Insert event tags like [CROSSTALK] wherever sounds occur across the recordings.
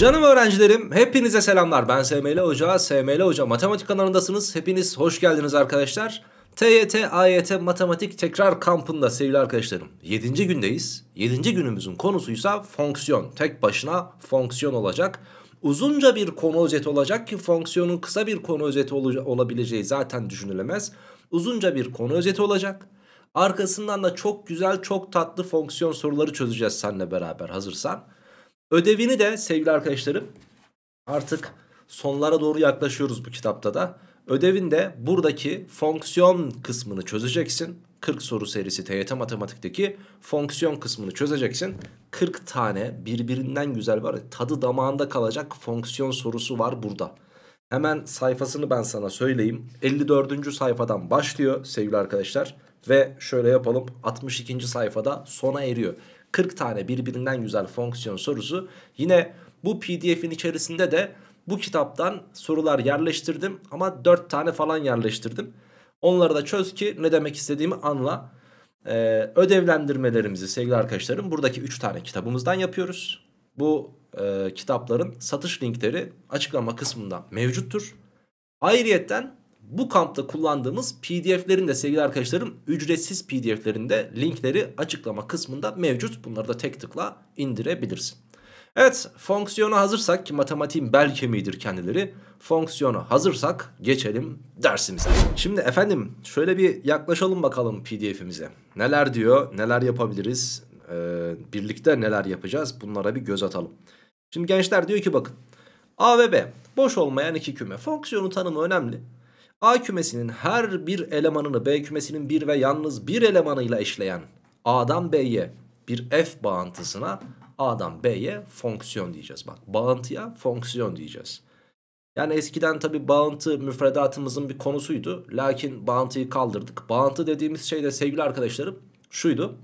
Canım öğrencilerim, hepinize selamlar. Ben SML Hoca, SML Hoca Matematik kanalındasınız. Hepiniz hoş geldiniz arkadaşlar. TYT, AYT Matematik Tekrar Kampı'nda sevgili arkadaşlarım. 7. gündeyiz. 7. günümüzün konusuysa fonksiyon. Tek başına fonksiyon olacak. Uzunca bir konu özeti olacak ki fonksiyonun kısa bir konu özeti ol olabileceği zaten düşünülemez. Uzunca bir konu özeti olacak. Arkasından da çok güzel, çok tatlı fonksiyon soruları çözeceğiz seninle beraber hazırsan. Ödevini de sevgili arkadaşlarım artık sonlara doğru yaklaşıyoruz bu kitapta da. Ödevinde buradaki fonksiyon kısmını çözeceksin. 40 soru serisi TYT matematikteki fonksiyon kısmını çözeceksin. 40 tane birbirinden güzel var. Tadı damağında kalacak fonksiyon sorusu var burada. Hemen sayfasını ben sana söyleyeyim. 54. sayfadan başlıyor sevgili arkadaşlar. Ve şöyle yapalım 62. sayfada sona eriyor. 40 tane birbirinden güzel fonksiyon sorusu. Yine bu pdf'in içerisinde de bu kitaptan sorular yerleştirdim ama 4 tane falan yerleştirdim. Onları da çöz ki ne demek istediğimi anla. Ee, ödevlendirmelerimizi sevgili arkadaşlarım buradaki 3 tane kitabımızdan yapıyoruz. Bu e, kitapların satış linkleri açıklama kısmında mevcuttur. Ayrıyetten bu kampta kullandığımız pdf'lerin de sevgili arkadaşlarım ücretsiz pdf'lerinde linkleri açıklama kısmında mevcut. Bunları da tek tıkla indirebilirsin. Evet fonksiyona hazırsak ki matematiğin bel kemiğidir kendileri. Fonksiyona hazırsak geçelim dersimize. Şimdi efendim şöyle bir yaklaşalım bakalım pdf'imize. Neler diyor neler yapabiliriz ee, birlikte neler yapacağız bunlara bir göz atalım. Şimdi gençler diyor ki bakın A ve B boş olmayan iki küme fonksiyonu tanımı önemli. A kümesinin her bir elemanını B kümesinin bir ve yalnız bir elemanıyla eşleyen A'dan B'ye bir F bağıntısına A'dan B'ye fonksiyon diyeceğiz. Bak bağıntıya fonksiyon diyeceğiz. Yani eskiden tabi bağıntı müfredatımızın bir konusuydu. Lakin bağıntıyı kaldırdık. Bağıntı dediğimiz şey de sevgili arkadaşlarım şuydu.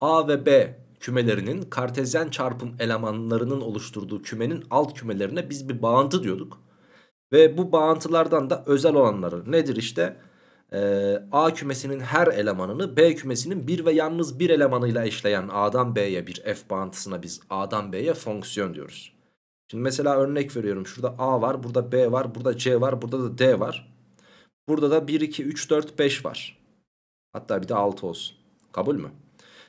A ve B kümelerinin kartezyen çarpım elemanlarının oluşturduğu kümenin alt kümelerine biz bir bağıntı diyorduk. Ve bu bağıntılardan da özel olanları nedir işte? Ee, A kümesinin her elemanını B kümesinin bir ve yalnız bir elemanıyla eşleyen A'dan B'ye bir F bağıntısına biz A'dan B'ye fonksiyon diyoruz. Şimdi mesela örnek veriyorum. Şurada A var, burada B var, burada C var, burada da D var. Burada da 1, 2, 3, 4, 5 var. Hatta bir de 6 olsun. Kabul mü?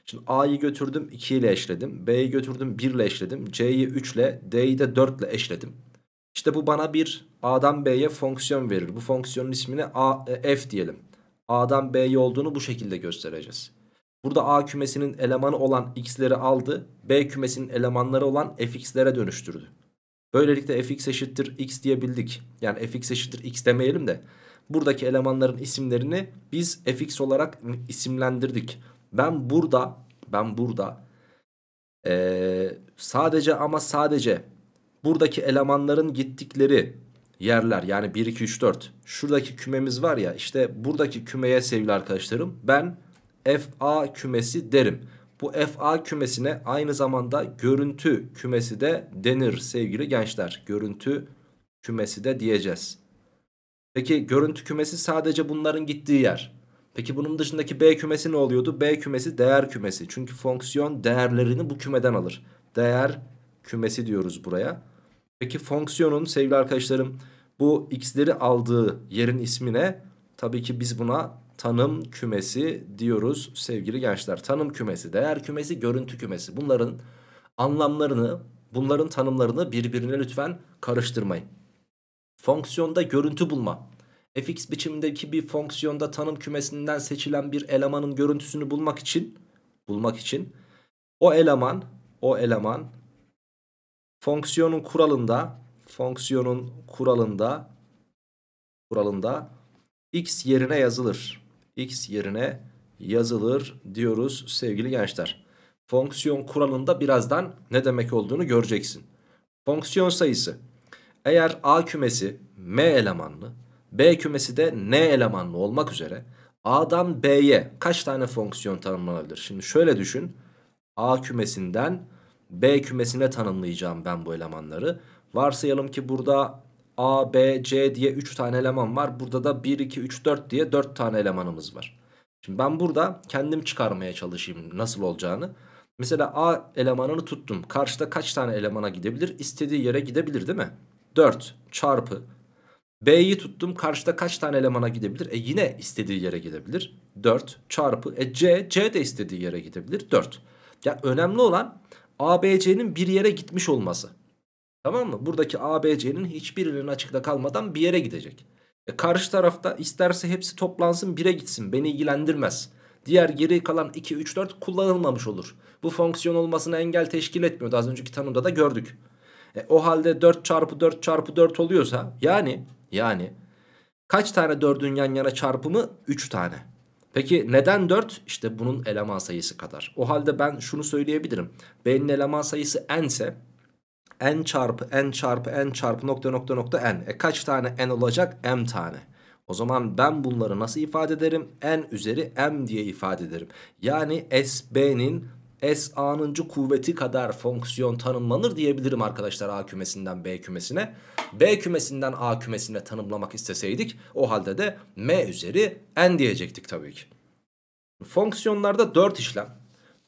Şimdi A'yı götürdüm 2 ile eşledim. B'yi götürdüm 1 ile eşledim. C'yi 3 ile, D'yi de 4 ile eşledim. İşte bu bana bir A'dan B'ye fonksiyon verir. Bu fonksiyonun ismini A, e, F diyelim. A'dan B'ye olduğunu bu şekilde göstereceğiz. Burada A kümesinin elemanı olan x'leri aldı. B kümesinin elemanları olan fx'lere dönüştürdü. Böylelikle fx eşittir x diyebildik. Yani fx eşittir x demeyelim de. Buradaki elemanların isimlerini biz fx olarak isimlendirdik. Ben burada, ben burada ee, sadece ama sadece buradaki elemanların gittikleri yerler yani 1 2 3 4 şuradaki kümemiz var ya işte buradaki kümeye sevgili arkadaşlarım ben FA kümesi derim. Bu FA kümesine aynı zamanda görüntü kümesi de denir sevgili gençler. Görüntü kümesi de diyeceğiz. Peki görüntü kümesi sadece bunların gittiği yer. Peki bunun dışındaki B kümesi ne oluyordu? B kümesi değer kümesi. Çünkü fonksiyon değerlerini bu kümeden alır. Değer kümesi diyoruz buraya. Peki fonksiyonun sevgili arkadaşlarım bu x'leri aldığı yerin ismi ne? Tabii ki biz buna tanım kümesi diyoruz sevgili gençler. Tanım kümesi, değer kümesi, görüntü kümesi. Bunların anlamlarını, bunların tanımlarını birbirine lütfen karıştırmayın. Fonksiyonda görüntü bulma. fx biçimindeki bir fonksiyonda tanım kümesinden seçilen bir elemanın görüntüsünü bulmak için bulmak için o eleman o eleman fonksiyonun kuralında fonksiyonun kuralında kuralında x yerine yazılır. x yerine yazılır diyoruz sevgili gençler. Fonksiyon kuralında birazdan ne demek olduğunu göreceksin. Fonksiyon sayısı eğer A kümesi M elemanlı B kümesi de N elemanlı olmak üzere A'dan B'ye kaç tane fonksiyon tanımlanabilir? Şimdi şöyle düşün. A kümesinden B kümesine tanımlayacağım ben bu elemanları. Varsayalım ki burada A, B, C diye 3 tane eleman var. Burada da 1, 2, 3, 4 diye 4 tane elemanımız var. Şimdi ben burada kendim çıkarmaya çalışayım nasıl olacağını. Mesela A elemanını tuttum. Karşıda kaç tane elemana gidebilir? İstediği yere gidebilir değil mi? 4 çarpı B'yi tuttum. Karşıda kaç tane elemana gidebilir? E yine istediği yere gidebilir. 4 çarpı e C, C de istediği yere gidebilir. 4. Yani önemli olan ABC'nin bir yere gitmiş olması. Tamam mı? Buradaki ABC'nin hiçbirinin açıkta kalmadan bir yere gidecek. E karşı tarafta isterse hepsi toplansın 1'e gitsin beni ilgilendirmez. Diğer geri kalan 2, 3, 4 kullanılmamış olur. Bu fonksiyon olmasına engel teşkil etmiyordu. Az önceki tanımda da gördük. E, o halde 4 çarpı 4 çarpı 4 oluyorsa yani yani kaç tane 4'ün yan yana çarpımı? 3 tane. Peki neden 4? İşte bunun eleman sayısı kadar. O halde ben şunu söyleyebilirim. B'nin eleman sayısı n ise n çarpı n çarpı n çarpı nokta nokta nokta n. E kaç tane n olacak? m tane. O zaman ben bunları nasıl ifade ederim? n üzeri m diye ifade ederim. Yani SB'nin S SA'nın kuvveti kadar fonksiyon tanımlanır diyebilirim arkadaşlar A kümesinden B kümesine. B kümesinden A kümesine tanımlamak isteseydik o halde de M üzeri N diyecektik tabii ki. Fonksiyonlarda 4 işlem.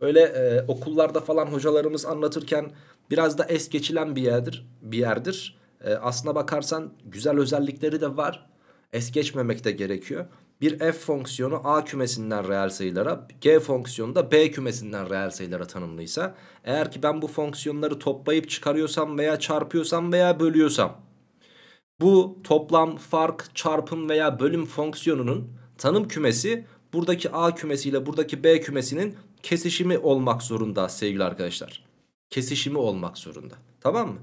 Böyle e, okullarda falan hocalarımız anlatırken biraz da es geçilen bir yerdir. Bir yerdir. E, aslına bakarsan güzel özellikleri de var. Es geçmemek de gerekiyor bir f fonksiyonu a kümesinden reel sayılara g fonksiyonu da b kümesinden reel sayılara tanımlıysa eğer ki ben bu fonksiyonları toplayıp çıkarıyorsam veya çarpıyorsam veya bölüyorsam bu toplam fark çarpım veya bölüm fonksiyonunun tanım kümesi buradaki a kümesiyle buradaki b kümesinin kesişimi olmak zorunda sevgili arkadaşlar. Kesişimi olmak zorunda tamam mı?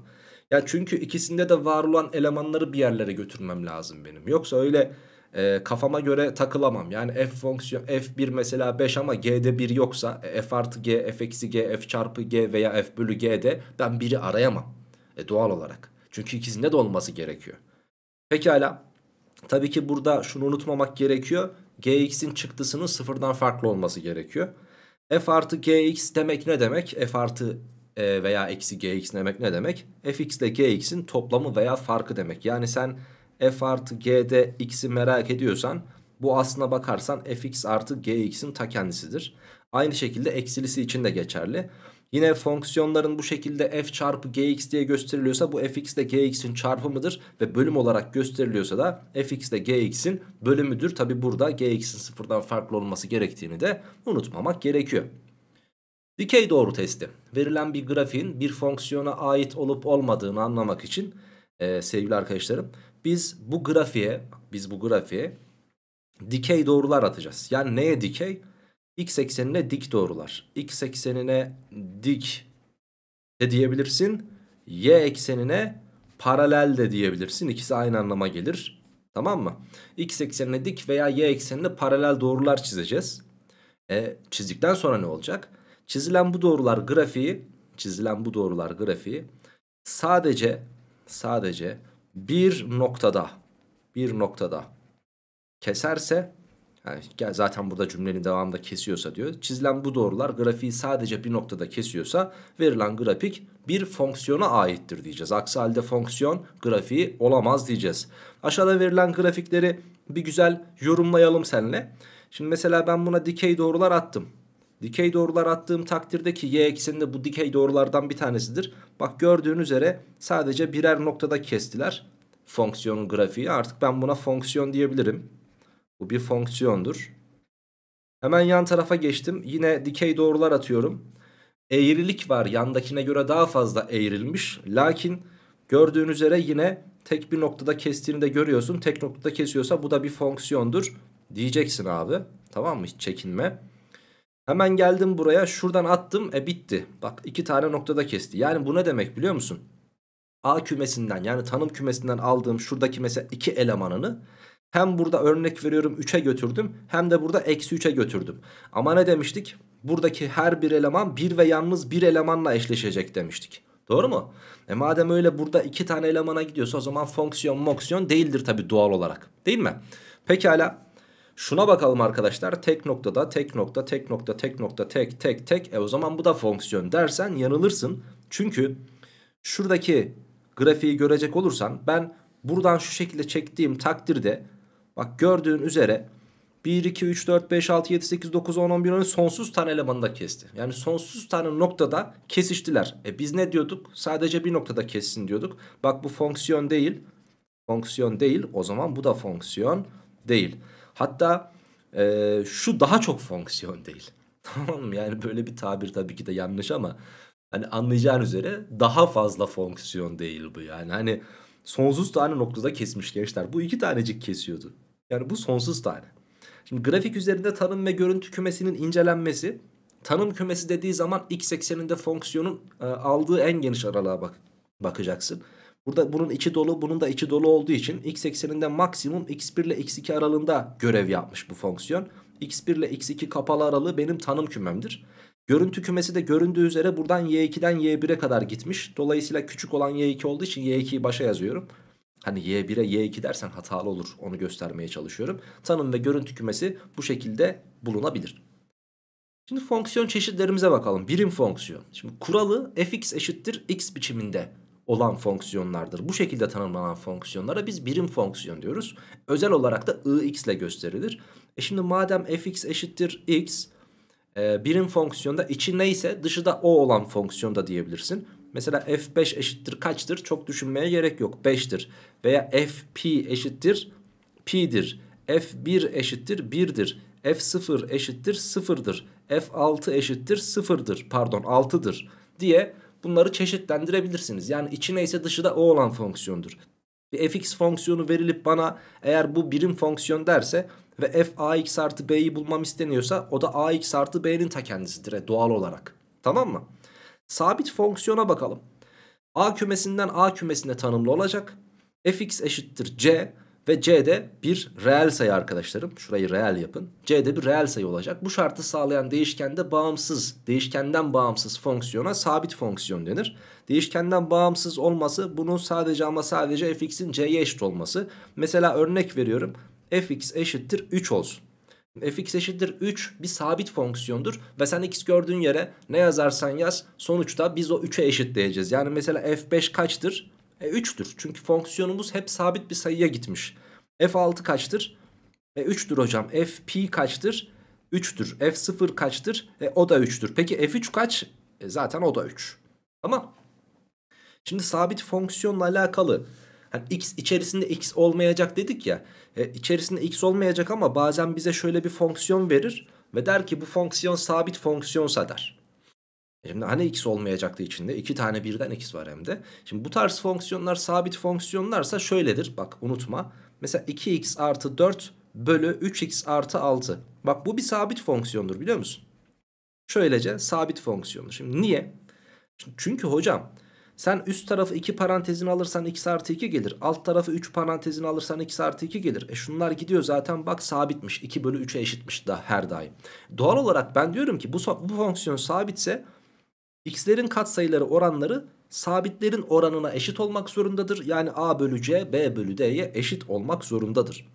Ya çünkü ikisinde de var olan elemanları bir yerlere götürmem lazım benim. Yoksa öyle e, kafama göre takılamam. Yani f fonksiyon f1 mesela 5 ama g'de 1 yoksa e, f artı g, f eksi g, f çarpı g veya f bölü g'de ben 1'i arayamam. E, doğal olarak. Çünkü ikisinde de olması gerekiyor. Pekala. Tabii ki burada şunu unutmamak gerekiyor. gx'in çıktısının sıfırdan farklı olması gerekiyor. f artı gx demek ne demek? f artı e, veya eksi gx demek ne demek? fx ile gx'in toplamı veya farkı demek. Yani sen f artı g'de x'i merak ediyorsan bu aslına bakarsan fx artı gx'in ta kendisidir. Aynı şekilde eksilisi için de geçerli. Yine fonksiyonların bu şekilde f çarpı gx diye gösteriliyorsa bu fx ile gx'in çarpımıdır ve bölüm olarak gösteriliyorsa da fx ile gx'in bölümüdür. Tabi burada gx'in sıfırdan farklı olması gerektiğini de unutmamak gerekiyor. Dikey doğru testi. Verilen bir grafiğin bir fonksiyona ait olup olmadığını anlamak için e, sevgili arkadaşlarım biz bu grafiğe biz bu grafiğe dikey doğrular atacağız. Yani neye dikey? X eksenine dik doğrular. X eksenine dik de diyebilirsin. Y eksenine paralel de diyebilirsin. İkisi aynı anlama gelir. Tamam mı? X eksenine dik veya Y eksenine paralel doğrular çizeceğiz. E, çizdikten sonra ne olacak? Çizilen bu doğrular grafiği, çizilen bu doğrular grafiği sadece sadece bir noktada bir noktada keserse yani zaten burada cümlenin devamında kesiyorsa diyor. Çizilen bu doğrular grafiği sadece bir noktada kesiyorsa verilen grafik bir fonksiyona aittir diyeceğiz. Aksi halde fonksiyon grafiği olamaz diyeceğiz. Aşağıda verilen grafikleri bir güzel yorumlayalım seninle. Şimdi mesela ben buna dikey doğrular attım. Dikey doğrular attığım takdirde ki y ekseni de bu dikey doğrulardan bir tanesidir. Bak gördüğün üzere sadece birer noktada kestiler fonksiyonun grafiği. Artık ben buna fonksiyon diyebilirim. Bu bir fonksiyondur. Hemen yan tarafa geçtim. Yine dikey doğrular atıyorum. Eğrilik var. Yandakine göre daha fazla eğrilmiş. Lakin gördüğün üzere yine tek bir noktada kestiğini de görüyorsun. Tek noktada kesiyorsa bu da bir fonksiyondur diyeceksin abi. Tamam mı? Hiç çekinme. Hemen geldim buraya şuradan attım e bitti. Bak iki tane noktada kesti. Yani bu ne demek biliyor musun? A kümesinden yani tanım kümesinden aldığım şuradaki mesela iki elemanını hem burada örnek veriyorum 3'e götürdüm hem de burada eksi 3'e götürdüm. Ama ne demiştik? Buradaki her bir eleman bir ve yalnız bir elemanla eşleşecek demiştik. Doğru mu? E madem öyle burada iki tane elemana gidiyorsa o zaman fonksiyon moksiyon değildir tabi doğal olarak. Değil mi? Pekala Şuna bakalım arkadaşlar. Tek noktada tek nokta tek nokta tek nokta tek tek tek. E o zaman bu da fonksiyon dersen yanılırsın. Çünkü şuradaki grafiği görecek olursan ben buradan şu şekilde çektiğim takdirde bak gördüğün üzere 1, 2, 3, 4, 5, 6, 7, 8, 9, 10, 11, 12 sonsuz tane elemanı da kesti. Yani sonsuz tane noktada kesiştiler. E biz ne diyorduk? Sadece bir noktada kessin diyorduk. Bak bu fonksiyon değil. Fonksiyon değil. O zaman bu da fonksiyon. Fonksiyon değil. Hatta e, şu daha çok fonksiyon değil. [LAUGHS] Tamam mı? Yani böyle bir tabir tabii ki de yanlış ama hani anlayacağın üzere daha fazla fonksiyon değil bu yani. Hani sonsuz tane noktada kesmiş gençler. Bu iki tanecik kesiyordu. Yani bu sonsuz tane. Şimdi grafik üzerinde tanım ve görüntü kümesinin incelenmesi. Tanım kümesi dediği zaman x ekseninde fonksiyonun e, aldığı en geniş aralığa bak bakacaksın. Burada bunun içi dolu bunun da içi dolu olduğu için x ekseninde maksimum x1 ile x2 aralığında görev yapmış bu fonksiyon. x1 ile x2 kapalı aralığı benim tanım kümemdir. Görüntü kümesi de göründüğü üzere buradan y2'den y1'e kadar gitmiş. Dolayısıyla küçük olan y2 olduğu için y2'yi başa yazıyorum. Hani y1'e y2 dersen hatalı olur onu göstermeye çalışıyorum. Tanım ve görüntü kümesi bu şekilde bulunabilir. Şimdi fonksiyon çeşitlerimize bakalım. Birim fonksiyon. Şimdi kuralı fx eşittir x biçiminde olan fonksiyonlardır. Bu şekilde tanımlanan fonksiyonlara biz birim fonksiyon diyoruz. Özel olarak da ix ile gösterilir. E şimdi madem fx eşittir x e, birim fonksiyonda içi neyse dışı da o olan fonksiyonda diyebilirsin. Mesela f5 eşittir kaçtır? Çok düşünmeye gerek yok. 5'tir. Veya fp eşittir p'dir. f1 eşittir 1'dir. f0 eşittir 0'dır. f6 eşittir 0'dır. Pardon 6'dır diye bunları çeşitlendirebilirsiniz. Yani içi neyse dışı da o olan fonksiyondur. Bir fx fonksiyonu verilip bana eğer bu birim fonksiyon derse ve f ax artı b'yi bulmam isteniyorsa o da ax artı b'nin ta kendisidir e, doğal olarak. Tamam mı? Sabit fonksiyona bakalım. a kümesinden a kümesine tanımlı olacak. fx eşittir c ve C'de bir reel sayı arkadaşlarım. Şurayı reel yapın. C'de bir reel sayı olacak. Bu şartı sağlayan değişkende bağımsız, değişkenden bağımsız fonksiyona sabit fonksiyon denir. Değişkenden bağımsız olması bunun sadece ama sadece fx'in c'ye eşit olması. Mesela örnek veriyorum fx eşittir 3 olsun fx eşittir 3 bir sabit fonksiyondur ve sen x gördüğün yere ne yazarsan yaz sonuçta biz o 3'e eşitleyeceğiz. Yani mesela f5 kaçtır? E 3'tür. Çünkü fonksiyonumuz hep sabit bir sayıya gitmiş. F6 kaçtır? E 3'tür hocam. Fp kaçtır? 3'tür. F0 kaçtır? E o da 3'tür. Peki F3 kaç? E zaten o da 3. Tamam. Şimdi sabit fonksiyonla alakalı hani x içerisinde x olmayacak dedik ya. E, içerisinde x olmayacak ama bazen bize şöyle bir fonksiyon verir ve der ki bu fonksiyon sabit fonksiyonsa der. Şimdi hani x olmayacaktı içinde. iki tane birden x var hem de. Şimdi bu tarz fonksiyonlar sabit fonksiyonlarsa şöyledir. Bak unutma. Mesela 2x artı 4 bölü 3x artı 6. Bak bu bir sabit fonksiyondur biliyor musun? Şöylece sabit fonksiyondur. Şimdi niye? Çünkü hocam sen üst tarafı 2 parantezin alırsan x artı 2 gelir. Alt tarafı 3 parantezin alırsan x artı 2 gelir. E şunlar gidiyor zaten bak sabitmiş. 2 bölü 3'e eşitmiş daha her daim. Doğal olarak ben diyorum ki bu, bu fonksiyon sabitse x'lerin katsayıları oranları sabitlerin oranına eşit olmak zorundadır. Yani a bölü c b bölü d'ye eşit olmak zorundadır.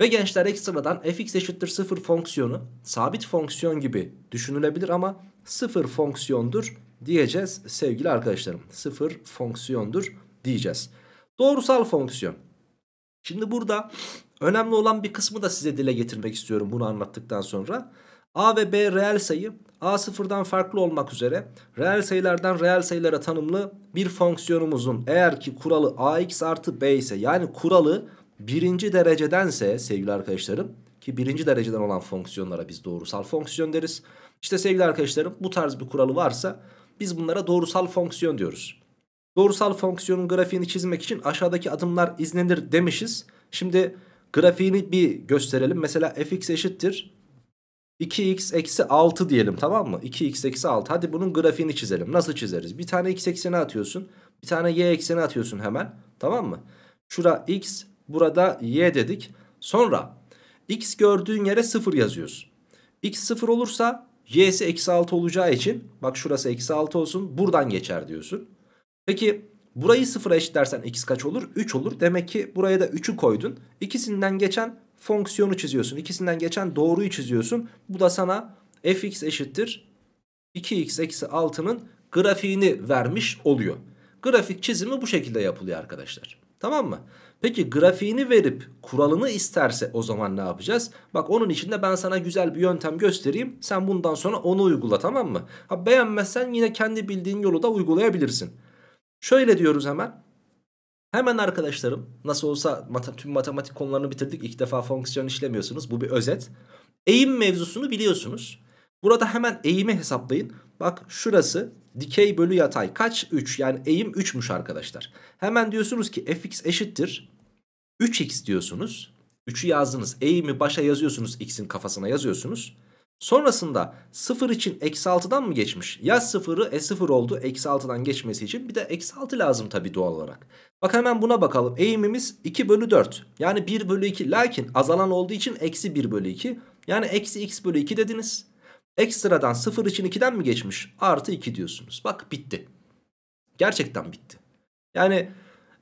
Ve gençler ekstradan fx eşittir 0 fonksiyonu sabit fonksiyon gibi düşünülebilir ama 0 fonksiyondur diyeceğiz sevgili arkadaşlarım. 0 fonksiyondur diyeceğiz. Doğrusal fonksiyon. Şimdi burada önemli olan bir kısmı da size dile getirmek istiyorum bunu anlattıktan sonra. A ve B reel sayı a sıfırdan farklı olmak üzere reel sayılardan reel sayılara tanımlı bir fonksiyonumuzun eğer ki kuralı ax artı b ise yani kuralı birinci derecedense sevgili arkadaşlarım ki birinci dereceden olan fonksiyonlara biz doğrusal fonksiyon deriz. İşte sevgili arkadaşlarım bu tarz bir kuralı varsa biz bunlara doğrusal fonksiyon diyoruz. Doğrusal fonksiyonun grafiğini çizmek için aşağıdaki adımlar izlenir demişiz. Şimdi grafiğini bir gösterelim. Mesela fx eşittir 2x eksi 6 diyelim tamam mı? 2x eksi 6. Hadi bunun grafiğini çizelim. Nasıl çizeriz? Bir tane x ekseni atıyorsun. Bir tane y ekseni atıyorsun hemen. Tamam mı? Şura x burada y dedik. Sonra x gördüğün yere 0 yazıyoruz. x 0 olursa y'si eksi 6 olacağı için bak şurası eksi 6 olsun buradan geçer diyorsun. Peki burayı 0'a eşitlersen x kaç olur? 3 olur. Demek ki buraya da 3'ü koydun. İkisinden geçen fonksiyonu çiziyorsun. İkisinden geçen doğruyu çiziyorsun. Bu da sana fx eşittir 2x eksi 6'nın grafiğini vermiş oluyor. Grafik çizimi bu şekilde yapılıyor arkadaşlar. Tamam mı? Peki grafiğini verip kuralını isterse o zaman ne yapacağız? Bak onun için de ben sana güzel bir yöntem göstereyim. Sen bundan sonra onu uygula tamam mı? Ha beğenmezsen yine kendi bildiğin yolu da uygulayabilirsin. Şöyle diyoruz hemen. Hemen arkadaşlarım nasıl olsa mat tüm matematik konularını bitirdik. İlk defa fonksiyon işlemiyorsunuz. Bu bir özet. Eğim mevzusunu biliyorsunuz. Burada hemen eğimi hesaplayın. Bak şurası dikey bölü yatay kaç? 3 yani eğim 3'müş arkadaşlar. Hemen diyorsunuz ki fx eşittir 3x diyorsunuz. 3'ü yazdınız. Eğimi başa yazıyorsunuz. X'in kafasına yazıyorsunuz. Sonrasında 0 için eksi 6'dan mı geçmiş? Ya 0'ı e 0 oldu. Eksi 6'dan geçmesi için bir de eksi 6 lazım tabii doğal olarak. Bak hemen buna bakalım. Eğimimiz 2 bölü 4. Yani 1 bölü 2. Lakin azalan olduğu için eksi 1 bölü 2. Yani eksi x bölü 2 dediniz. Ekstradan 0 için 2'den mi geçmiş? Artı 2 diyorsunuz. Bak bitti. Gerçekten bitti. Yani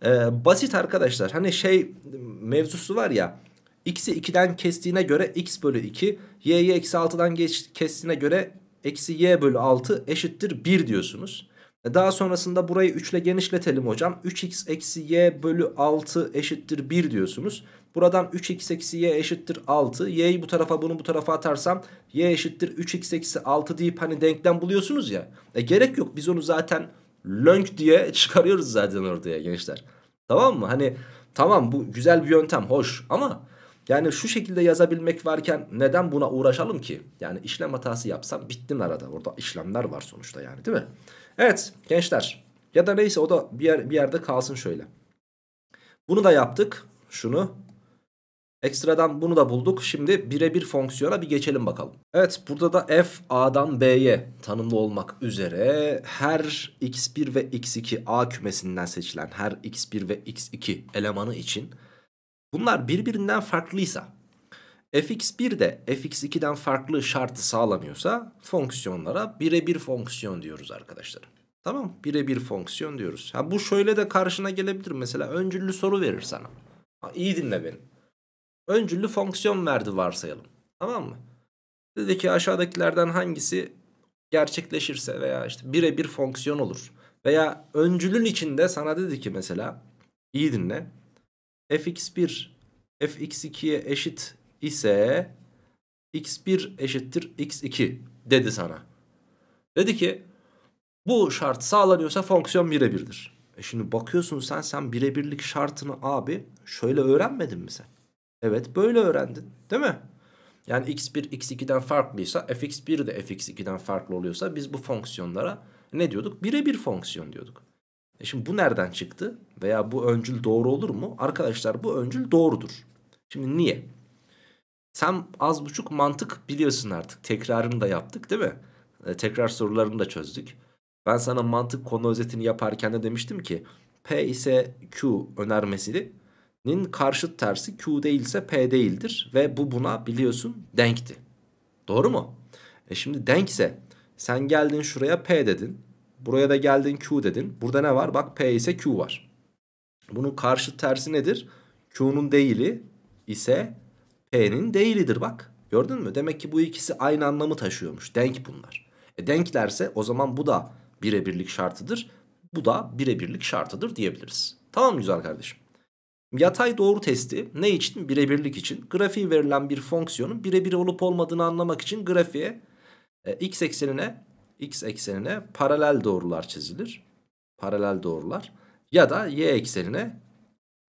e, basit arkadaşlar. Hani şey mevzusu var ya. X'i 2'den kestiğine göre x bölü 2. Y'yi eksi 6'dan kestiğine göre eksi y bölü 6 eşittir 1 diyorsunuz. E, daha sonrasında burayı 3 ile genişletelim hocam. 3x eksi y bölü 6 eşittir 1 diyorsunuz. Buradan 3x eksi y eşittir 6. Y'yi bu tarafa bunu bu tarafa atarsam y eşittir 3x eksi 6 deyip hani denklem buluyorsunuz ya. E gerek yok biz onu zaten lönk diye [LAUGHS] çıkarıyoruz zaten ortaya gençler. Tamam mı? Hani tamam bu güzel bir yöntem hoş ama yani şu şekilde yazabilmek varken neden buna uğraşalım ki? Yani işlem hatası yapsam bittin arada. Orada işlemler var sonuçta yani değil mi? Evet gençler ya da neyse o da bir, yer, bir yerde kalsın şöyle. Bunu da yaptık. Şunu Ekstradan bunu da bulduk. Şimdi birebir fonksiyona bir geçelim bakalım. Evet burada da f a'dan b'ye tanımlı olmak üzere her x1 ve x2 a kümesinden seçilen her x1 ve x2 elemanı için bunlar birbirinden farklıysa fx1 de fx2'den farklı şartı sağlamıyorsa fonksiyonlara birebir fonksiyon diyoruz arkadaşlar. Tamam birebir fonksiyon diyoruz. Ha, bu şöyle de karşına gelebilir mesela öncüllü soru verir sana. Ha, iyi dinle beni. Öncüllü fonksiyon verdi varsayalım. Tamam mı? Dedi ki aşağıdakilerden hangisi gerçekleşirse veya işte birebir fonksiyon olur. Veya öncülün içinde sana dedi ki mesela iyi dinle. fx1 fx2'ye eşit ise x1 eşittir x2 dedi sana. Dedi ki bu şart sağlanıyorsa fonksiyon birebirdir. E şimdi bakıyorsun sen sen birebirlik şartını abi şöyle öğrenmedin mi sen? Evet böyle öğrendin değil mi? Yani x1 x2'den farklıysa fx1 de fx2'den farklı oluyorsa biz bu fonksiyonlara ne diyorduk? Birebir fonksiyon diyorduk. E şimdi bu nereden çıktı? Veya bu öncül doğru olur mu? Arkadaşlar bu öncül doğrudur. Şimdi niye? Sen az buçuk mantık biliyorsun artık. Tekrarını da yaptık değil mi? E, tekrar sorularını da çözdük. Ben sana mantık konu özetini yaparken de demiştim ki P ise Q önermesinin karşıt tersi Q değilse P değildir. Ve bu buna biliyorsun denkti. Doğru mu? E şimdi denkse sen geldin şuraya P dedin. Buraya da geldin Q dedin. Burada ne var? Bak P ise Q var. Bunun karşıt tersi nedir? Q'nun değili ise P'nin değilidir bak. Gördün mü? Demek ki bu ikisi aynı anlamı taşıyormuş. Denk bunlar. E denklerse o zaman bu da birebirlik şartıdır. Bu da birebirlik şartıdır diyebiliriz. Tamam güzel kardeşim. Yatay doğru testi ne için? Birebirlik için. Grafiği verilen bir fonksiyonun birebir olup olmadığını anlamak için grafiğe e, x eksenine x eksenine paralel doğrular çizilir. Paralel doğrular ya da y eksenine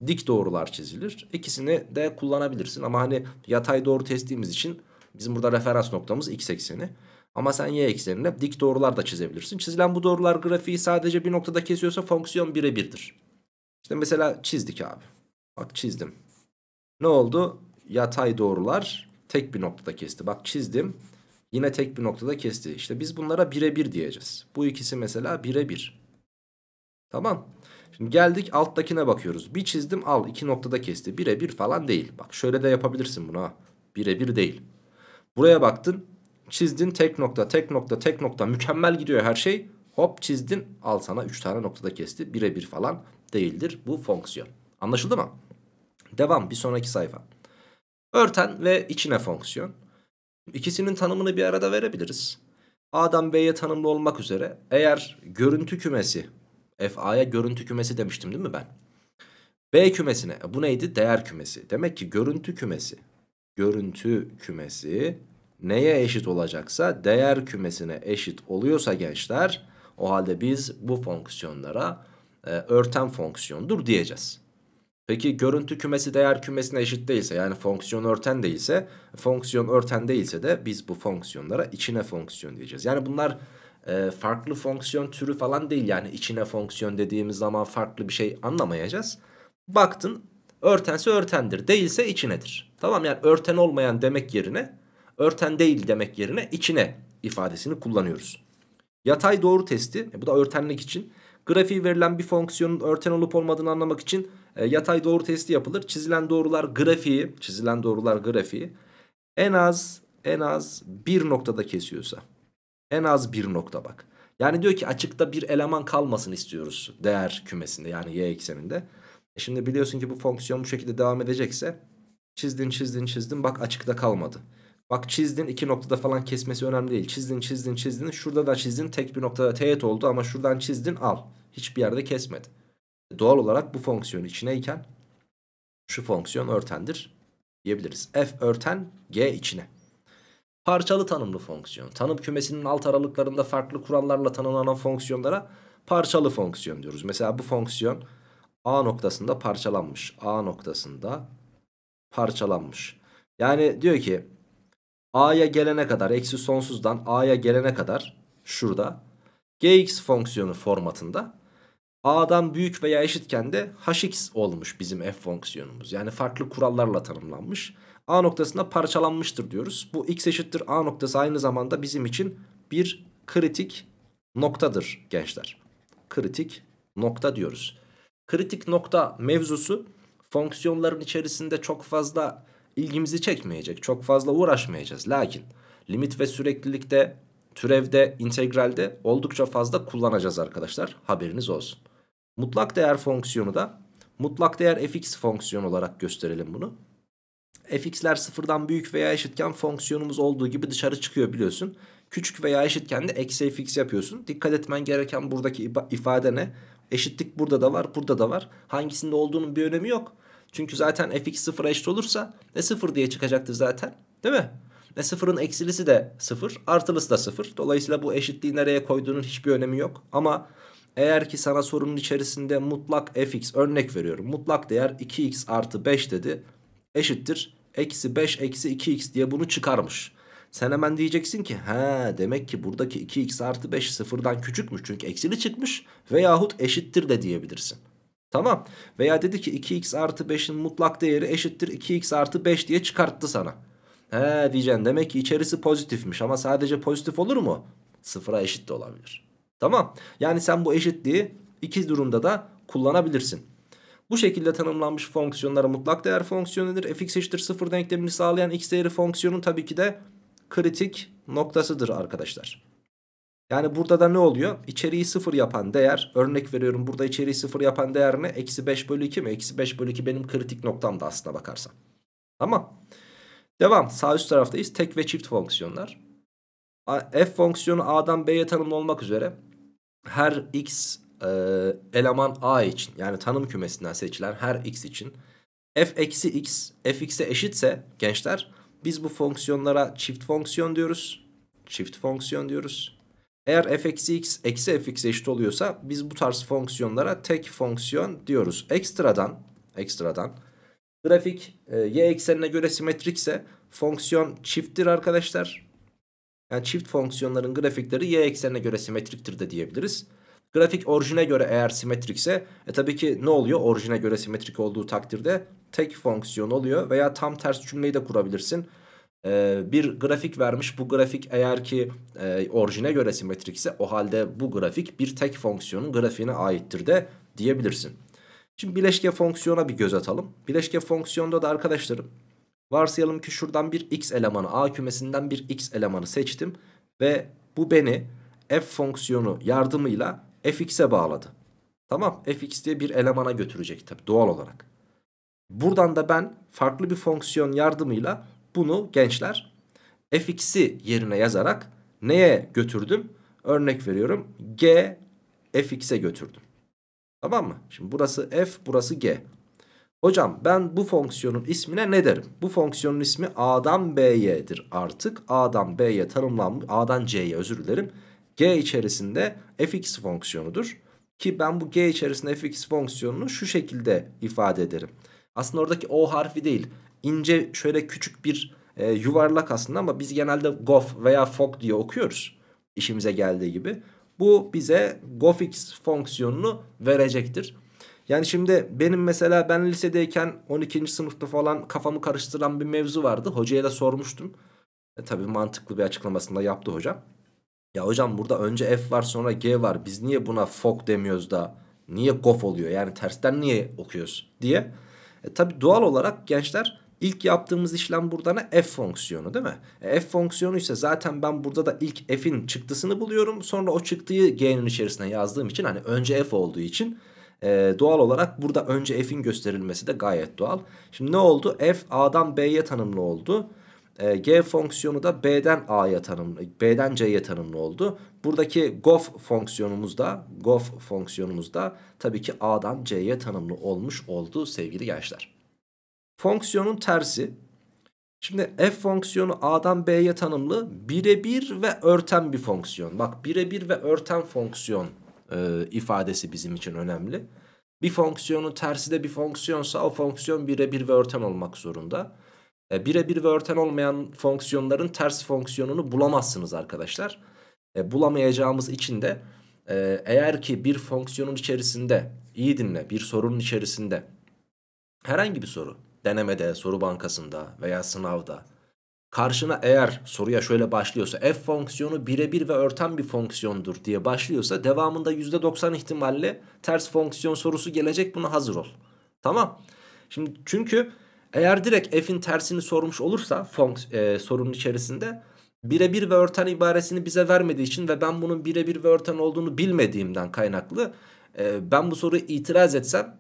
dik doğrular çizilir. İkisini de kullanabilirsin ama hani yatay doğru testimiz için bizim burada referans noktamız x ekseni. Ama sen y eksenine dik doğrular da çizebilirsin. Çizilen bu doğrular grafiği sadece bir noktada kesiyorsa fonksiyon birebirdir. İşte mesela çizdik abi. Bak çizdim. Ne oldu? Yatay doğrular tek bir noktada kesti. Bak çizdim. Yine tek bir noktada kesti. İşte biz bunlara birebir diyeceğiz. Bu ikisi mesela birebir. Tamam. Şimdi geldik alttakine bakıyoruz. Bir çizdim al iki noktada kesti. Birebir falan değil. Bak şöyle de yapabilirsin bunu ha. Birebir değil. Buraya baktın çizdin tek nokta tek nokta tek nokta mükemmel gidiyor her şey. Hop çizdin al sana 3 tane noktada kesti. Birebir falan değildir bu fonksiyon. Anlaşıldı mı? Devam bir sonraki sayfa. Örten ve içine fonksiyon. İkisinin tanımını bir arada verebiliriz. A'dan B'ye tanımlı olmak üzere eğer görüntü kümesi FA'ya görüntü kümesi demiştim değil mi ben? B kümesine. bu neydi? Değer kümesi. Demek ki görüntü kümesi. Görüntü kümesi neye eşit olacaksa değer kümesine eşit oluyorsa gençler o halde biz bu fonksiyonlara e, örten fonksiyondur diyeceğiz. Peki görüntü kümesi değer kümesine eşit değilse yani fonksiyon örten değilse fonksiyon örten değilse de biz bu fonksiyonlara içine fonksiyon diyeceğiz. Yani bunlar e, farklı fonksiyon türü falan değil. Yani içine fonksiyon dediğimiz zaman farklı bir şey anlamayacağız. Baktın örtense örtendir değilse içinedir. Tamam yani örten olmayan demek yerine örten değil demek yerine içine ifadesini kullanıyoruz. Yatay doğru testi e, bu da örtenlik için grafiği verilen bir fonksiyonun örten olup olmadığını anlamak için e, yatay doğru testi yapılır. Çizilen doğrular grafiği, çizilen doğrular grafiği en az en az bir noktada kesiyorsa en az bir nokta bak. Yani diyor ki açıkta bir eleman kalmasın istiyoruz değer kümesinde yani y ekseninde. E şimdi biliyorsun ki bu fonksiyon bu şekilde devam edecekse çizdin çizdin çizdin bak açıkta kalmadı. Bak çizdin iki noktada falan kesmesi önemli değil. Çizdin çizdin çizdin şurada da çizdin tek bir noktada teğet oldu ama şuradan çizdin al. Hiçbir yerde kesmedi. E doğal olarak bu fonksiyon içineyken şu fonksiyon örtendir diyebiliriz. F örten G içine. Parçalı tanımlı fonksiyon. Tanım kümesinin alt aralıklarında farklı kurallarla tanımlanan fonksiyonlara parçalı fonksiyon diyoruz. Mesela bu fonksiyon A noktasında parçalanmış. A noktasında parçalanmış. Yani diyor ki A'ya gelene kadar eksi sonsuzdan A'ya gelene kadar şurada gx fonksiyonu formatında A'dan büyük veya eşitken de hx olmuş bizim f fonksiyonumuz. Yani farklı kurallarla tanımlanmış. A noktasında parçalanmıştır diyoruz. Bu x eşittir A noktası aynı zamanda bizim için bir kritik noktadır gençler. Kritik nokta diyoruz. Kritik nokta mevzusu fonksiyonların içerisinde çok fazla ilgimizi çekmeyecek. Çok fazla uğraşmayacağız. Lakin limit ve süreklilikte, türevde, integralde oldukça fazla kullanacağız arkadaşlar. Haberiniz olsun. Mutlak değer fonksiyonu da mutlak değer fx fonksiyonu olarak gösterelim bunu fx'ler sıfırdan büyük veya eşitken fonksiyonumuz olduğu gibi dışarı çıkıyor biliyorsun. Küçük veya eşitken de eksi fx yapıyorsun. Dikkat etmen gereken buradaki ifade ne? Eşitlik burada da var burada da var. Hangisinde olduğunun bir önemi yok. Çünkü zaten fx sıfıra eşit olursa ne sıfır diye çıkacaktır zaten değil mi? Ne sıfırın eksilisi de sıfır artılısı da sıfır. Dolayısıyla bu eşitliği nereye koyduğunun hiçbir önemi yok. Ama eğer ki sana sorunun içerisinde mutlak fx örnek veriyorum. Mutlak değer 2x artı 5 dedi eşittir eksi 5 eksi 2x diye bunu çıkarmış. Sen hemen diyeceksin ki he demek ki buradaki 2x artı 5 sıfırdan küçükmüş çünkü eksili çıkmış veyahut eşittir de diyebilirsin. Tamam veya dedi ki 2x artı 5'in mutlak değeri eşittir 2x artı 5 diye çıkarttı sana. He diyeceksin demek ki içerisi pozitifmiş ama sadece pozitif olur mu? Sıfıra eşit de olabilir. Tamam yani sen bu eşitliği iki durumda da kullanabilirsin. Bu şekilde tanımlanmış fonksiyonlara mutlak değer fonksiyonudur. denir. fx eşittir 0 denklemini sağlayan x değeri fonksiyonun tabii ki de kritik noktasıdır arkadaşlar. Yani burada da ne oluyor? İçeriği 0 yapan değer örnek veriyorum burada içeriği 0 yapan değer ne? Eksi 5 bölü 2 mi? Eksi 5 bölü 2 benim kritik noktam da aslına bakarsan. Tamam. Devam. Sağ üst taraftayız. Tek ve çift fonksiyonlar. F fonksiyonu A'dan B'ye tanımlı olmak üzere her x e, eleman A için yani tanım kümesinden seçilen her x için f eksi x f x'e eşitse gençler biz bu fonksiyonlara çift fonksiyon diyoruz. Çift fonksiyon diyoruz. Eğer f eksi x eksi f fx'e eşit oluyorsa biz bu tarz fonksiyonlara tek fonksiyon diyoruz. Ekstradan, ekstradan grafik e, y eksenine göre simetrikse fonksiyon çifttir arkadaşlar. Yani çift fonksiyonların grafikleri y eksenine göre simetriktir de diyebiliriz. Grafik orijine göre eğer simetrikse e tabii ki ne oluyor? Orijine göre simetrik olduğu takdirde tek fonksiyon oluyor veya tam ters cümleyi de kurabilirsin. Ee, bir grafik vermiş bu grafik eğer ki e, orijine göre simetrik ise o halde bu grafik bir tek fonksiyonun grafiğine aittir de diyebilirsin. Şimdi bileşke fonksiyona bir göz atalım. Bileşke fonksiyonda da arkadaşlarım varsayalım ki şuradan bir x elemanı a kümesinden bir x elemanı seçtim ve bu beni f fonksiyonu yardımıyla fx'e bağladı. Tamam fx diye bir elemana götürecek tabi doğal olarak. Buradan da ben farklı bir fonksiyon yardımıyla bunu gençler fx'i yerine yazarak neye götürdüm? Örnek veriyorum g fx'e götürdüm. Tamam mı? Şimdi burası f burası g. Hocam ben bu fonksiyonun ismine ne derim? Bu fonksiyonun ismi A'dan B'ye'dir artık. A'dan B'ye tanımlanmış, A'dan C'ye özür dilerim. G içerisinde fx fonksiyonudur. Ki ben bu G içerisinde fx fonksiyonunu şu şekilde ifade ederim. Aslında oradaki O harfi değil. ince şöyle küçük bir e, yuvarlak aslında ama biz genelde gof veya fok diye okuyoruz. işimize geldiği gibi. Bu bize gofx fonksiyonunu verecektir. Yani şimdi benim mesela ben lisedeyken 12. sınıfta falan kafamı karıştıran bir mevzu vardı. Hocaya da sormuştum. E, tabii mantıklı bir açıklamasında yaptı hocam. Ya hocam burada önce F var sonra G var. Biz niye buna fok demiyoruz da niye gof oluyor? Yani tersten niye okuyoruz diye. E, Tabi doğal olarak gençler ilk yaptığımız işlem burada ne F fonksiyonu değil mi? E, F fonksiyonu ise zaten ben burada da ilk F'in çıktısını buluyorum. Sonra o çıktıyı G'nin içerisine yazdığım için hani önce F olduğu için e, doğal olarak burada önce F'in gösterilmesi de gayet doğal. Şimdi ne oldu? F A'dan B'ye tanımlı oldu e, g fonksiyonu da b'den a'ya tanımlı, b'den c'ye tanımlı oldu. Buradaki gof fonksiyonumuz da, gof fonksiyonumuzda tabii ki a'dan c'ye tanımlı olmuş oldu sevgili gençler. Fonksiyonun tersi. Şimdi f fonksiyonu a'dan b'ye tanımlı birebir ve örten bir fonksiyon. Bak birebir ve örten fonksiyon e, ifadesi bizim için önemli. Bir fonksiyonun tersi de bir fonksiyonsa o fonksiyon birebir ve örten olmak zorunda. E, birebir ve örten olmayan fonksiyonların ters fonksiyonunu bulamazsınız arkadaşlar. E, bulamayacağımız için de e, eğer ki bir fonksiyonun içerisinde iyi dinle bir sorunun içerisinde herhangi bir soru denemede, soru bankasında veya sınavda karşına eğer soruya şöyle başlıyorsa f fonksiyonu birebir ve örten bir fonksiyondur diye başlıyorsa devamında %90 ihtimalle ters fonksiyon sorusu gelecek buna hazır ol. Tamam. Şimdi çünkü eğer direkt f'in tersini sormuş olursa e, sorunun içerisinde birebir ve örten ibaresini bize vermediği için ve ben bunun birebir ve örten olduğunu bilmediğimden kaynaklı e, ben bu soruyu itiraz etsem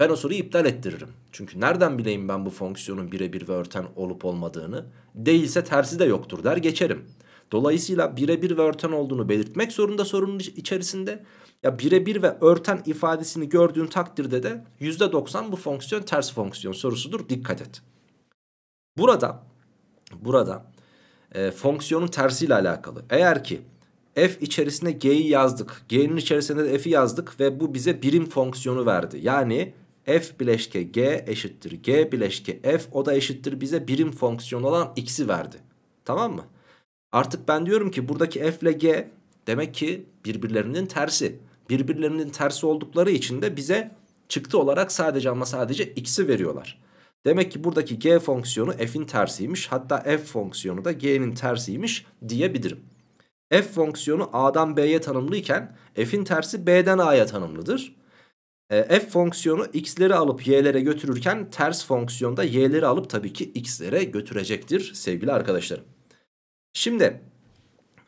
ben o soruyu iptal ettiririm. Çünkü nereden bileyim ben bu fonksiyonun birebir ve örten olup olmadığını? Değilse tersi de yoktur der geçerim. Dolayısıyla birebir ve örten olduğunu belirtmek zorunda sorunun içerisinde. Ya birebir ve örten ifadesini gördüğün takdirde de %90 bu fonksiyon ters fonksiyon sorusudur. Dikkat et. Burada burada e, fonksiyonun tersiyle alakalı. Eğer ki f içerisine g'yi yazdık. G'nin içerisinde de f'i yazdık ve bu bize birim fonksiyonu verdi. Yani f bileşke g eşittir g bileşke f o da eşittir bize birim fonksiyonu olan x'i verdi. Tamam mı? Artık ben diyorum ki buradaki f ile g demek ki birbirlerinin tersi birbirlerinin tersi oldukları için de bize çıktı olarak sadece ama sadece x'i veriyorlar. Demek ki buradaki g fonksiyonu f'in tersiymiş hatta f fonksiyonu da g'nin tersiymiş diyebilirim. f fonksiyonu a'dan b'ye tanımlıyken f'in tersi b'den a'ya tanımlıdır. Ee, f fonksiyonu x'leri alıp y'lere götürürken ters fonksiyonda y'leri alıp tabii ki x'lere götürecektir sevgili arkadaşlarım. Şimdi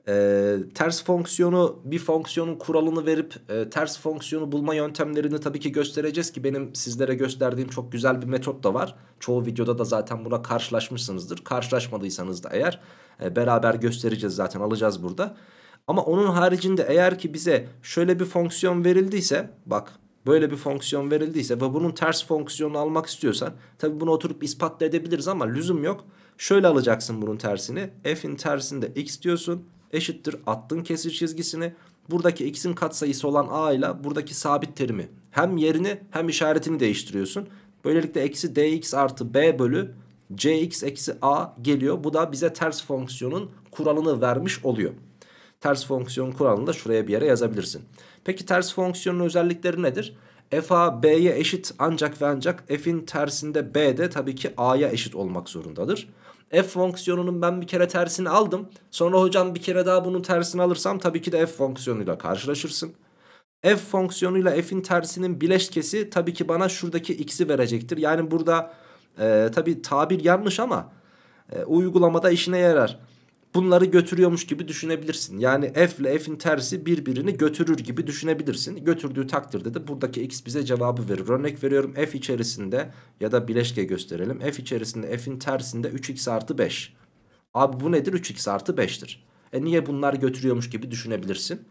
e, ters fonksiyonu bir fonksiyonun kuralını verip e, ters fonksiyonu bulma yöntemlerini tabii ki göstereceğiz ki benim sizlere gösterdiğim çok güzel bir metot da var. Çoğu videoda da zaten buna karşılaşmışsınızdır. Karşılaşmadıysanız da eğer e, beraber göstereceğiz zaten alacağız burada. Ama onun haricinde eğer ki bize şöyle bir fonksiyon verildiyse bak böyle bir fonksiyon verildiyse ve bunun ters fonksiyonunu almak istiyorsan tabii bunu oturup ispatla edebiliriz ama lüzum yok. Şöyle alacaksın bunun tersini f'in tersinde x diyorsun eşittir attın kesir çizgisini. Buradaki x'in katsayısı olan a ile buradaki sabit terimi hem yerini hem işaretini değiştiriyorsun. Böylelikle eksi dx artı b bölü cx eksi a geliyor. Bu da bize ters fonksiyonun kuralını vermiş oluyor. Ters fonksiyon kuralını da şuraya bir yere yazabilirsin. Peki ters fonksiyonun özellikleri nedir? f a b'ye eşit ancak ve ancak f'in tersinde b de tabii ki a'ya eşit olmak zorundadır. F fonksiyonunun ben bir kere tersini aldım. Sonra hocam bir kere daha bunun tersini alırsam tabii ki de f fonksiyonuyla karşılaşırsın. F fonksiyonuyla f'in tersinin bileşkesi tabii ki bana şuradaki x'i verecektir. Yani burada e, tabii tabir yanlış ama e, uygulamada işine yarar bunları götürüyormuş gibi düşünebilirsin. Yani f ile f'in tersi birbirini götürür gibi düşünebilirsin. Götürdüğü takdirde de buradaki x bize cevabı verir. Örnek veriyorum f içerisinde ya da bileşke gösterelim. f içerisinde f'in tersinde 3x artı 5. Abi bu nedir? 3x artı 5'tir. E niye bunlar götürüyormuş gibi düşünebilirsin.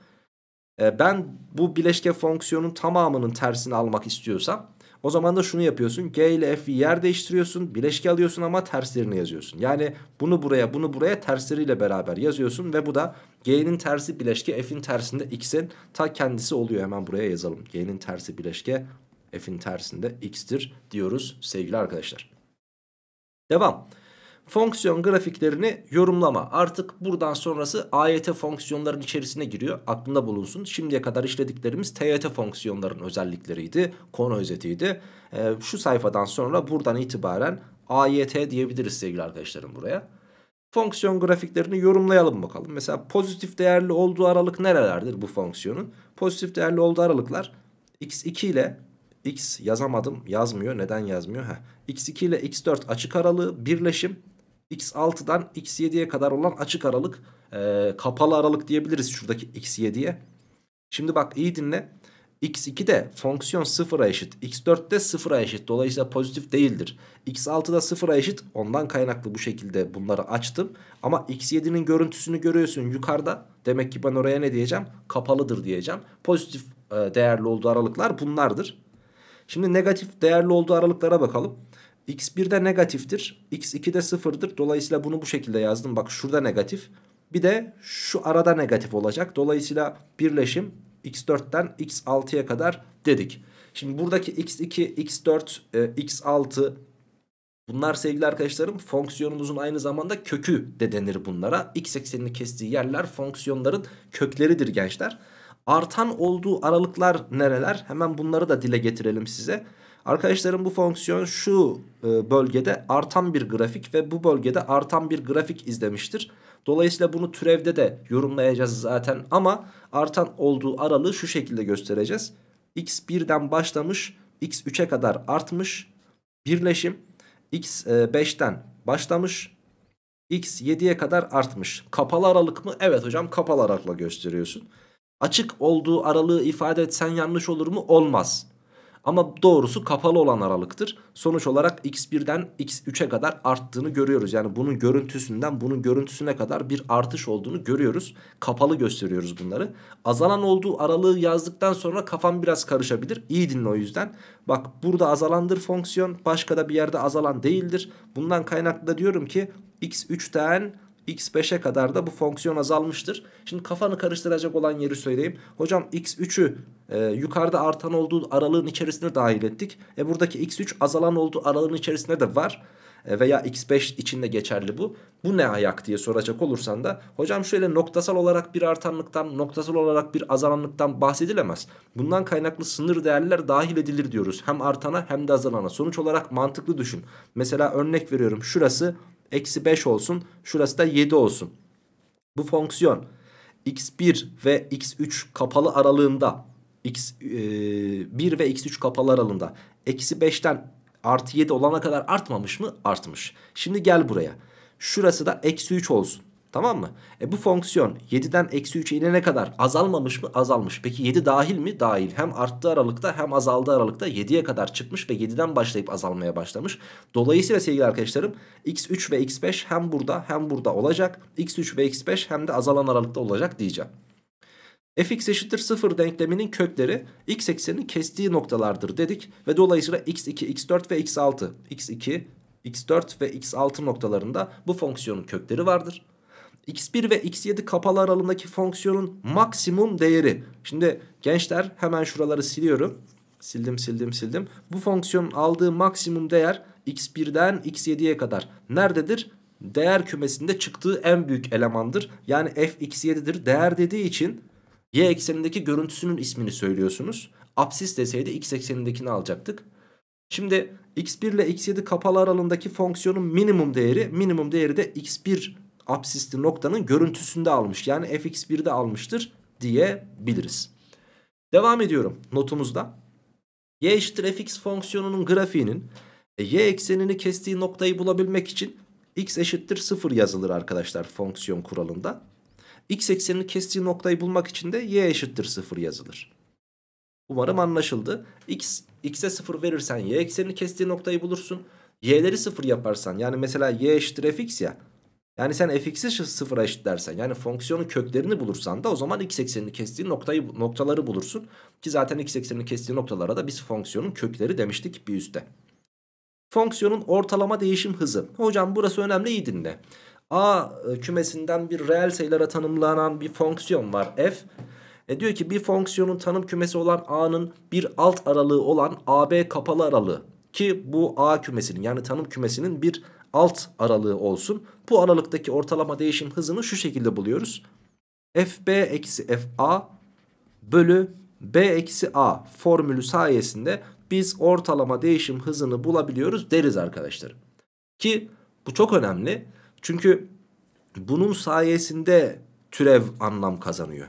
E ben bu bileşke fonksiyonun tamamının tersini almak istiyorsam o zaman da şunu yapıyorsun. G ile F'i yer değiştiriyorsun. Bileşke alıyorsun ama terslerini yazıyorsun. Yani bunu buraya bunu buraya tersleriyle beraber yazıyorsun. Ve bu da G'nin tersi bileşke F'in tersinde X'in ta kendisi oluyor. Hemen buraya yazalım. G'nin tersi bileşke F'in tersinde X'tir diyoruz sevgili arkadaşlar. Devam fonksiyon grafiklerini yorumlama. Artık buradan sonrası AYT fonksiyonların içerisine giriyor. Aklında bulunsun. Şimdiye kadar işlediklerimiz TYT fonksiyonların özellikleriydi. Konu özetiydi. Ee, şu sayfadan sonra buradan itibaren AYT diyebiliriz sevgili arkadaşlarım buraya. Fonksiyon grafiklerini yorumlayalım bakalım. Mesela pozitif değerli olduğu aralık nerelerdir bu fonksiyonun? Pozitif değerli olduğu aralıklar x2 ile x yazamadım yazmıyor. Neden yazmıyor? Heh. x2 ile x4 açık aralığı birleşim x6'dan x7'ye kadar olan açık aralık e, kapalı aralık diyebiliriz şuradaki x7'ye. Şimdi bak iyi dinle. x2 de fonksiyon 0'a eşit. x4 de 0'a eşit. Dolayısıyla pozitif değildir. x6 da 0'a eşit. Ondan kaynaklı bu şekilde bunları açtım. Ama x7'nin görüntüsünü görüyorsun yukarıda. Demek ki ben oraya ne diyeceğim? Kapalıdır diyeceğim. Pozitif e, değerli olduğu aralıklar bunlardır. Şimdi negatif değerli olduğu aralıklara bakalım x1 de negatiftir. x2 de sıfırdır. Dolayısıyla bunu bu şekilde yazdım. Bak şurada negatif. Bir de şu arada negatif olacak. Dolayısıyla birleşim x4'ten x6'ya kadar dedik. Şimdi buradaki x2, x4, x6 bunlar sevgili arkadaşlarım fonksiyonumuzun aynı zamanda kökü de denir bunlara. x eksenini kestiği yerler fonksiyonların kökleridir gençler. Artan olduğu aralıklar nereler? Hemen bunları da dile getirelim size. Arkadaşlarım bu fonksiyon şu e, bölgede artan bir grafik ve bu bölgede artan bir grafik izlemiştir. Dolayısıyla bunu türevde de yorumlayacağız zaten ama artan olduğu aralığı şu şekilde göstereceğiz. X 1'den başlamış X 3'e kadar artmış birleşim X 5'ten e, başlamış X 7'ye kadar artmış. Kapalı aralık mı? Evet hocam kapalı aralıkla gösteriyorsun. Açık olduğu aralığı ifade etsen yanlış olur mu? Olmaz. Ama doğrusu kapalı olan aralıktır. Sonuç olarak x1'den x3'e kadar arttığını görüyoruz. Yani bunun görüntüsünden bunun görüntüsüne kadar bir artış olduğunu görüyoruz. Kapalı gösteriyoruz bunları. Azalan olduğu aralığı yazdıktan sonra kafam biraz karışabilir. İyi dinle o yüzden. Bak burada azalandır fonksiyon. Başka da bir yerde azalan değildir. Bundan kaynaklı da diyorum ki x3'ten x5'e kadar da bu fonksiyon azalmıştır. Şimdi kafanı karıştıracak olan yeri söyleyeyim. Hocam x3'ü e, yukarıda artan olduğu aralığın içerisine dahil ettik. E buradaki x3 azalan olduğu aralığın içerisinde de var. E, veya x5 içinde geçerli bu. Bu ne ayak diye soracak olursan da hocam şöyle noktasal olarak bir artanlıktan noktasal olarak bir azalanlıktan bahsedilemez. Bundan kaynaklı sınır değerler dahil edilir diyoruz. Hem artana hem de azalana. Sonuç olarak mantıklı düşün. Mesela örnek veriyorum şurası Eksi 5 olsun. Şurası da 7 olsun. Bu fonksiyon x1 ve x3 kapalı aralığında x1 e, ve x3 kapalı aralığında eksi 5'ten artı 7 olana kadar artmamış mı? Artmış. Şimdi gel buraya. Şurası da eksi 3 olsun. Tamam mı? E bu fonksiyon 7'den eksi 3'e inene kadar azalmamış mı? Azalmış. Peki 7 dahil mi? Dahil. Hem arttı aralıkta hem azaldı aralıkta 7'ye kadar çıkmış ve 7'den başlayıp azalmaya başlamış. Dolayısıyla sevgili arkadaşlarım x3 ve x5 hem burada hem burada olacak. x3 ve x5 hem de azalan aralıkta olacak diyeceğim fx eşittir 0 denkleminin kökleri x eksenini kestiği noktalardır dedik. Ve dolayısıyla x2, x4 ve x6, x2, x4 ve x6 noktalarında bu fonksiyonun kökleri vardır x1 ve x7 kapalı aralığındaki fonksiyonun maksimum değeri. Şimdi gençler hemen şuraları siliyorum. Sildim sildim sildim. Bu fonksiyonun aldığı maksimum değer x1'den x7'ye kadar nerededir? Değer kümesinde çıktığı en büyük elemandır. Yani f x7'dir. Değer dediği için y eksenindeki görüntüsünün ismini söylüyorsunuz. Apsis deseydi x eksenindekini alacaktık. Şimdi x1 ile x7 kapalı aralığındaki fonksiyonun minimum değeri minimum değeri de x1 absisli noktanın görüntüsünde almış. Yani fx1'de almıştır diyebiliriz. Devam ediyorum notumuzda. y eşittir fx fonksiyonunun grafiğinin e, y eksenini kestiği noktayı bulabilmek için x eşittir 0 yazılır arkadaşlar fonksiyon kuralında. x eksenini kestiği noktayı bulmak için de y eşittir 0 yazılır. Umarım anlaşıldı. x x'e 0 verirsen y eksenini kestiği noktayı bulursun. y'leri 0 yaparsan yani mesela y eşittir fx ya yani sen fx'i sıfıra eşitlersen yani fonksiyonun köklerini bulursan da o zaman x eksenini kestiği noktayı, noktaları bulursun. Ki zaten x eksenini kestiği noktalara da biz fonksiyonun kökleri demiştik bir üstte. Fonksiyonun ortalama değişim hızı. Hocam burası önemli iyi dinle. A e, kümesinden bir reel sayılara tanımlanan bir fonksiyon var f. E diyor ki bir fonksiyonun tanım kümesi olan a'nın bir alt aralığı olan ab kapalı aralığı. Ki bu a kümesinin yani tanım kümesinin bir alt aralığı olsun. Bu aralıktaki ortalama değişim hızını şu şekilde buluyoruz. FB eksi FA bölü B eksi A formülü sayesinde biz ortalama değişim hızını bulabiliyoruz deriz arkadaşlar. Ki bu çok önemli. Çünkü bunun sayesinde türev anlam kazanıyor.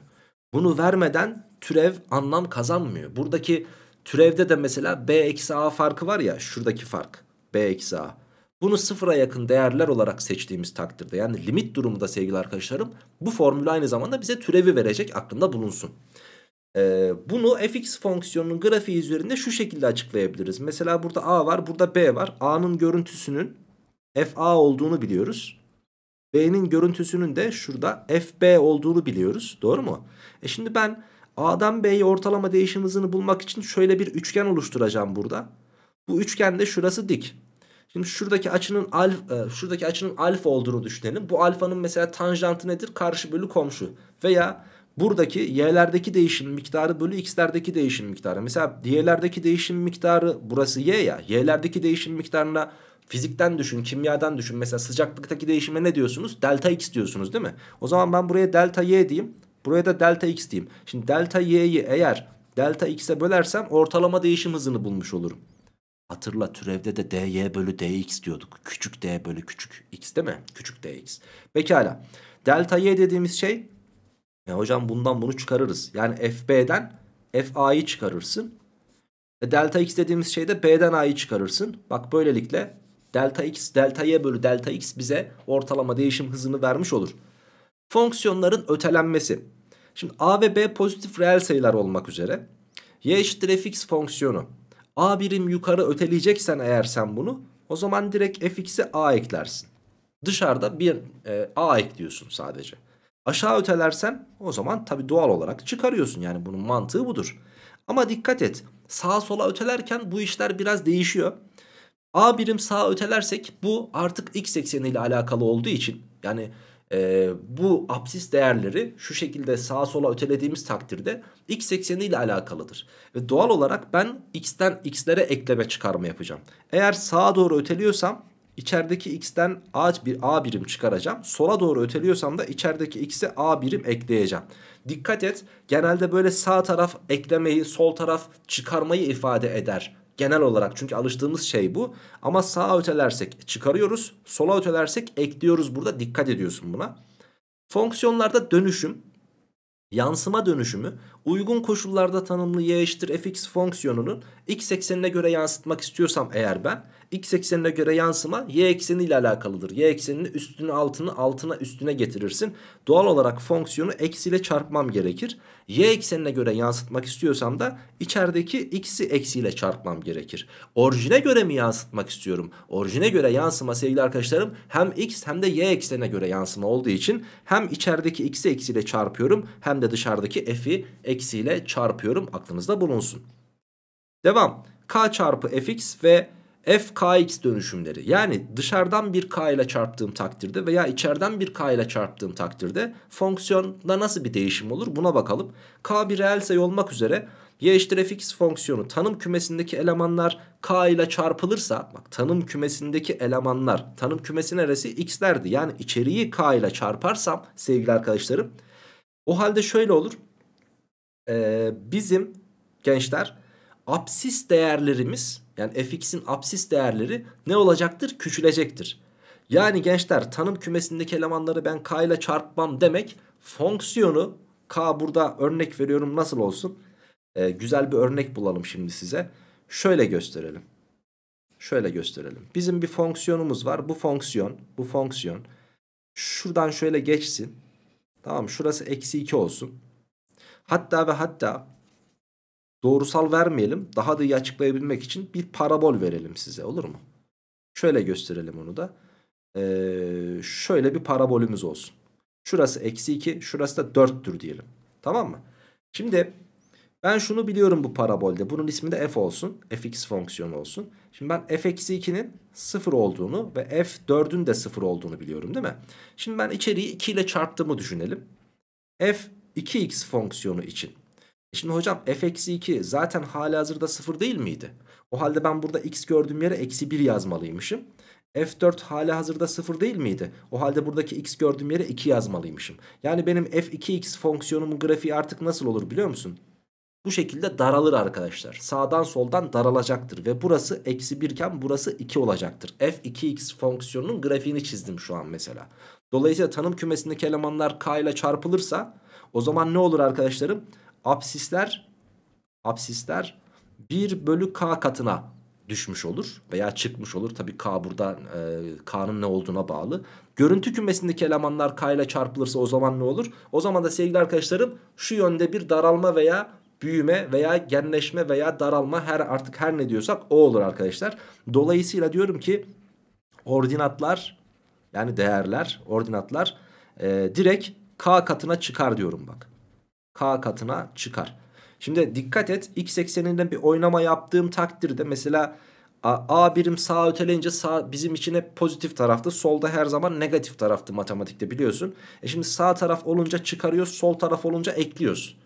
Bunu vermeden türev anlam kazanmıyor. Buradaki türevde de mesela B eksi A farkı var ya şuradaki fark B eksi A. Bunu sıfıra yakın değerler olarak seçtiğimiz takdirde yani limit durumunda sevgili arkadaşlarım bu formül aynı zamanda bize türevi verecek aklında bulunsun. Ee, bunu fx fonksiyonunun grafiği üzerinde şu şekilde açıklayabiliriz. Mesela burada a var burada b var. a'nın görüntüsünün fa olduğunu biliyoruz. b'nin görüntüsünün de şurada fb olduğunu biliyoruz. Doğru mu? E şimdi ben a'dan b'ye ortalama değişim hızını bulmak için şöyle bir üçgen oluşturacağım burada. Bu üçgende şurası dik. Şimdi şuradaki açının alf, e, şuradaki açının alfa olduğunu düşünelim. Bu alfanın mesela tanjantı nedir? Karşı bölü komşu. Veya buradaki y'lerdeki değişim miktarı bölü x'lerdeki değişim miktarı. Mesela y'lerdeki değişim miktarı burası y ya. Y'lerdeki değişim miktarına fizikten düşün, kimyadan düşün. Mesela sıcaklıktaki değişime ne diyorsunuz? Delta x diyorsunuz değil mi? O zaman ben buraya delta y diyeyim. Buraya da delta x diyeyim. Şimdi delta y'yi eğer delta x'e bölersem ortalama değişim hızını bulmuş olurum. Hatırla türevde de dy bölü dx diyorduk. Küçük d bölü küçük x değil mi? Küçük dx. Pekala. Delta y dediğimiz şey e hocam bundan bunu çıkarırız. Yani fb'den fa'yı çıkarırsın. E delta x dediğimiz şeyde b'den a'yı çıkarırsın. Bak böylelikle delta x delta y bölü delta x bize ortalama değişim hızını vermiş olur. Fonksiyonların ötelenmesi. Şimdi a ve b pozitif reel sayılar olmak üzere. y eşittir fx fonksiyonu A birim yukarı öteleyeceksen eğer sen bunu o zaman direkt fx'i a eklersin. Dışarıda bir e, a ekliyorsun sadece. Aşağı ötelersen o zaman tabi doğal olarak çıkarıyorsun. Yani bunun mantığı budur. Ama dikkat et sağa sola ötelerken bu işler biraz değişiyor. A birim sağa ötelersek bu artık x ekseniyle alakalı olduğu için yani e, bu apsis değerleri şu şekilde sağa sola ötelediğimiz takdirde x ekseni ile alakalıdır. Ve doğal olarak ben x'ten x'lere ekleme çıkarma yapacağım. Eğer sağa doğru öteliyorsam içerideki x'ten a, bir, a birim çıkaracağım. Sola doğru öteliyorsam da içerideki x'e a birim ekleyeceğim. Dikkat et genelde böyle sağ taraf eklemeyi sol taraf çıkarmayı ifade eder Genel olarak çünkü alıştığımız şey bu. Ama sağa ötelersek çıkarıyoruz. Sola ötelersek ekliyoruz burada. Dikkat ediyorsun buna. Fonksiyonlarda dönüşüm, yansıma dönüşümü uygun koşullarda tanımlı y eşittir fx fonksiyonunun x eksenine göre yansıtmak istiyorsam eğer ben x eksenine göre yansıma y ekseni ile alakalıdır. Y eksenini üstünü altını altına üstüne getirirsin. Doğal olarak fonksiyonu eksiyle çarpmam gerekir. Y eksenine göre yansıtmak istiyorsam da içerideki x'i eksiyle çarpmam gerekir. Orijine göre mi yansıtmak istiyorum? Orijine göre yansıma sevgili arkadaşlarım hem x hem de y eksenine göre yansıma olduğu için hem içerideki x'i eksiyle çarpıyorum hem de dışarıdaki f'i eksiyle çarpıyorum aklınızda bulunsun. Devam. K çarpı fx ve f kx dönüşümleri yani dışarıdan bir k ile çarptığım takdirde veya içeriden bir k ile çarptığım takdirde fonksiyonda nasıl bir değişim olur buna bakalım. k bir reel sayı olmak üzere y eşittir fx fonksiyonu tanım kümesindeki elemanlar k ile çarpılırsa bak tanım kümesindeki elemanlar tanım kümesi neresi x'lerdi yani içeriği k ile çarparsam sevgili arkadaşlarım o halde şöyle olur e, bizim gençler apsis değerlerimiz yani fx'in apsis değerleri ne olacaktır? Küçülecektir. Yani gençler tanım kümesindeki elemanları ben k ile çarpmam demek fonksiyonu k burada örnek veriyorum nasıl olsun? Ee, güzel bir örnek bulalım şimdi size. Şöyle gösterelim. Şöyle gösterelim. Bizim bir fonksiyonumuz var. Bu fonksiyon, bu fonksiyon. Şuradan şöyle geçsin. Tamam şurası eksi 2 olsun. Hatta ve hatta doğrusal vermeyelim. Daha da iyi açıklayabilmek için bir parabol verelim size olur mu? Şöyle gösterelim onu da. Ee, şöyle bir parabolümüz olsun. Şurası eksi 2 şurası da 4'tür diyelim. Tamam mı? Şimdi ben şunu biliyorum bu parabolde. Bunun ismi de f olsun. fx fonksiyonu olsun. Şimdi ben f eksi 2'nin 0 olduğunu ve f 4'ün de 0 olduğunu biliyorum değil mi? Şimdi ben içeriği 2 ile çarptığımı düşünelim. f 2x fonksiyonu için. E şimdi hocam f eksi 2 zaten hali hazırda 0 değil miydi? O halde ben burada x gördüğüm yere eksi 1 yazmalıymışım. F4 hali hazırda 0 değil miydi? O halde buradaki x gördüğüm yere 2 yazmalıymışım. Yani benim f2x fonksiyonumun grafiği artık nasıl olur biliyor musun? Bu şekilde daralır arkadaşlar. Sağdan soldan daralacaktır. Ve burası eksi 1 iken burası 2 olacaktır. f2x fonksiyonunun grafiğini çizdim şu an mesela. Dolayısıyla tanım kümesindeki elemanlar k ile çarpılırsa o zaman ne olur arkadaşlarım? Apsisler apsisler 1 bölü k katına düşmüş olur veya çıkmış olur. Tabi k burada e, k'nın ne olduğuna bağlı. Görüntü kümesindeki elemanlar k ile çarpılırsa o zaman ne olur? O zaman da sevgili arkadaşlarım şu yönde bir daralma veya büyüme veya genleşme veya daralma her artık her ne diyorsak o olur arkadaşlar. Dolayısıyla diyorum ki ordinatlar yani değerler, ordinatlar e, direkt k katına çıkar diyorum bak. k katına çıkar. Şimdi dikkat et x ekseninde bir oynama yaptığım takdirde mesela a, a birim sağa öteleyince sağ bizim için hep pozitif taraftı. Solda her zaman negatif taraftı matematikte biliyorsun. E şimdi sağ taraf olunca çıkarıyoruz, sol taraf olunca ekliyoruz.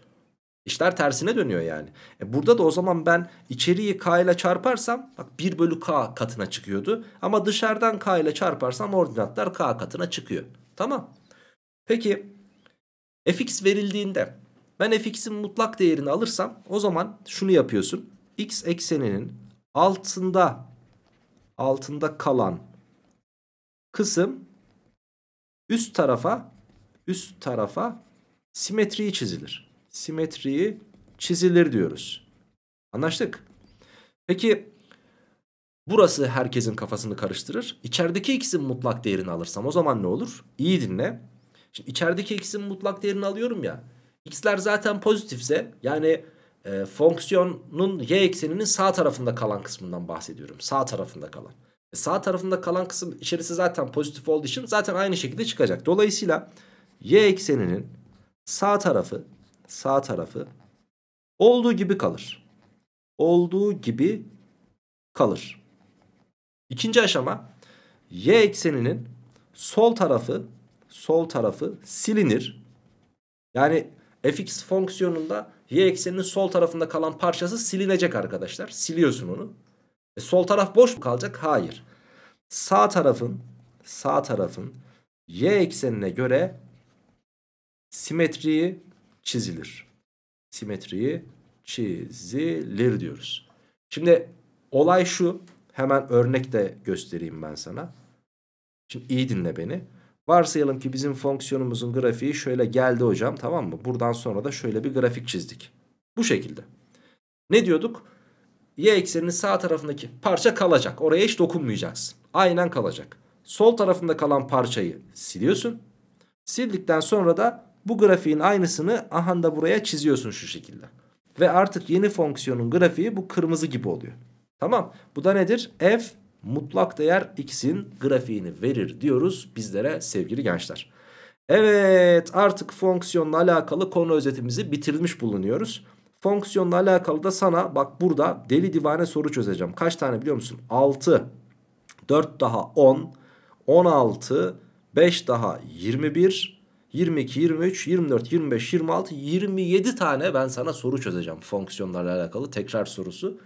İşler tersine dönüyor yani. E burada da o zaman ben içeriği k ile çarparsam bak 1 bölü k katına çıkıyordu. Ama dışarıdan k ile çarparsam ordinatlar k katına çıkıyor. Tamam. Peki fx verildiğinde ben fx'in mutlak değerini alırsam o zaman şunu yapıyorsun. x ekseninin altında altında kalan kısım üst tarafa üst tarafa simetriyi çizilir simetriyi çizilir diyoruz. Anlaştık. Peki burası herkesin kafasını karıştırır. İçerideki x'in mutlak değerini alırsam o zaman ne olur? İyi dinle. Şimdi içerideki x'in mutlak değerini alıyorum ya. X'ler zaten pozitifse yani e, fonksiyonun y ekseninin sağ tarafında kalan kısmından bahsediyorum. Sağ tarafında kalan. E, sağ tarafında kalan kısım içerisi zaten pozitif olduğu için zaten aynı şekilde çıkacak. Dolayısıyla y ekseninin sağ tarafı sağ tarafı olduğu gibi kalır. Olduğu gibi kalır. İkinci aşama y ekseninin sol tarafı sol tarafı silinir. Yani fx fonksiyonunda y ekseninin sol tarafında kalan parçası silinecek arkadaşlar. Siliyorsun onu. E, sol taraf boş mu kalacak? Hayır. Sağ tarafın sağ tarafın y eksenine göre simetriyi çizilir. Simetriyi çizilir diyoruz. Şimdi olay şu. Hemen örnek de göstereyim ben sana. Şimdi iyi dinle beni. Varsayalım ki bizim fonksiyonumuzun grafiği şöyle geldi hocam tamam mı? Buradan sonra da şöyle bir grafik çizdik. Bu şekilde. Ne diyorduk? Y ekseninin sağ tarafındaki parça kalacak. Oraya hiç dokunmayacaksın. Aynen kalacak. Sol tarafında kalan parçayı siliyorsun. Sildikten sonra da bu grafiğin aynısını ahanda buraya çiziyorsun şu şekilde. Ve artık yeni fonksiyonun grafiği bu kırmızı gibi oluyor. Tamam bu da nedir? F mutlak değer x'in grafiğini verir diyoruz bizlere sevgili gençler. Evet artık fonksiyonla alakalı konu özetimizi bitirmiş bulunuyoruz. Fonksiyonla alakalı da sana bak burada deli divane soru çözeceğim. Kaç tane biliyor musun? 6, 4 daha 10, 16, 5 daha 21, 22, 23, 24, 25, 26, 27 tane ben sana soru çözeceğim fonksiyonlarla alakalı tekrar sorusu.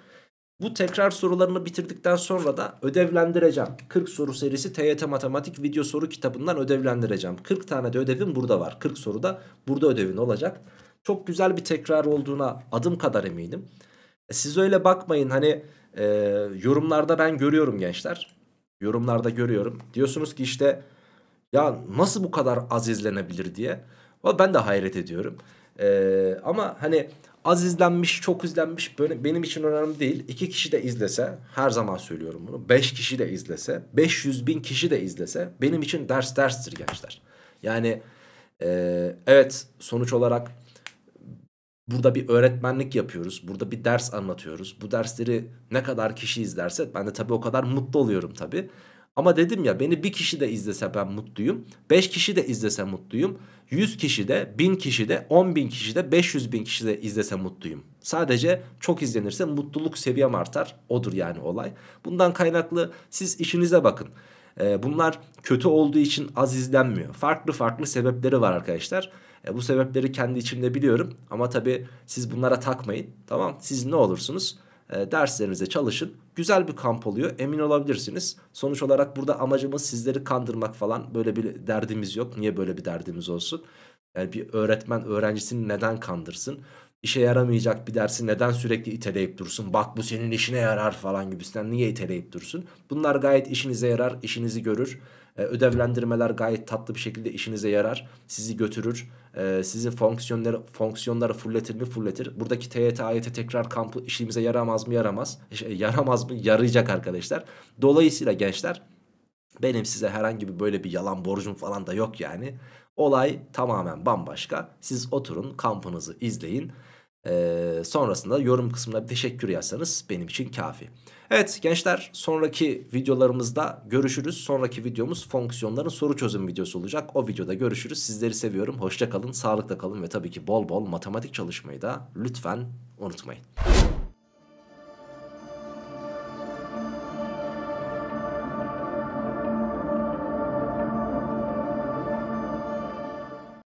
Bu tekrar sorularını bitirdikten sonra da ödevlendireceğim. 40 soru serisi TYT Matematik video soru kitabından ödevlendireceğim. 40 tane de ödevim burada var. 40 soru da burada ödevin olacak. Çok güzel bir tekrar olduğuna adım kadar eminim. E, siz öyle bakmayın hani e, yorumlarda ben görüyorum gençler. Yorumlarda görüyorum. Diyorsunuz ki işte ya nasıl bu kadar az izlenebilir diye. Ben de hayret ediyorum. Ee, ama hani az izlenmiş, çok izlenmiş böyle benim için önemli değil. İki kişi de izlese, her zaman söylüyorum bunu. Beş kişi de izlese, 500 bin kişi de izlese benim için ders derstir gençler. Yani e, evet sonuç olarak burada bir öğretmenlik yapıyoruz. Burada bir ders anlatıyoruz. Bu dersleri ne kadar kişi izlerse ben de tabii o kadar mutlu oluyorum tabii. Ama dedim ya beni bir kişi de izlese ben mutluyum. Beş kişi de izlese mutluyum. Yüz kişi de, bin kişi de, on bin kişi de, beş yüz bin kişi de izlese mutluyum. Sadece çok izlenirse mutluluk seviyem artar. Odur yani olay. Bundan kaynaklı siz işinize bakın. Ee, bunlar kötü olduğu için az izlenmiyor. Farklı farklı sebepleri var arkadaşlar. E, bu sebepleri kendi içimde biliyorum ama tabii siz bunlara takmayın. Tamam siz ne olursunuz? e, derslerinize çalışın. Güzel bir kamp oluyor emin olabilirsiniz. Sonuç olarak burada amacımız sizleri kandırmak falan böyle bir derdimiz yok. Niye böyle bir derdimiz olsun? Yani bir öğretmen öğrencisini neden kandırsın? İşe yaramayacak bir dersi neden sürekli iteleyip dursun? Bak bu senin işine yarar falan gibisinden niye iteleyip dursun? Bunlar gayet işinize yarar, işinizi görür. Ee, ödevlendirmeler gayet tatlı bir şekilde işinize yarar, sizi götürür e, sizi fonksiyonları fonksiyonları fulletir mi fulletir. Buradaki TYT AYT tekrar kampı işimize yaramaz mı yaramaz. İşte, yaramaz mı yarayacak arkadaşlar. Dolayısıyla gençler benim size herhangi bir böyle bir yalan borcum falan da yok yani. Olay tamamen bambaşka. Siz oturun kampınızı izleyin. Ee, sonrasında yorum kısmına bir teşekkür yazsanız benim için kafi. Evet gençler sonraki videolarımızda görüşürüz. Sonraki videomuz fonksiyonların soru çözüm videosu olacak. O videoda görüşürüz. Sizleri seviyorum. Hoşça kalın, sağlıkla kalın ve tabii ki bol bol matematik çalışmayı da lütfen unutmayın.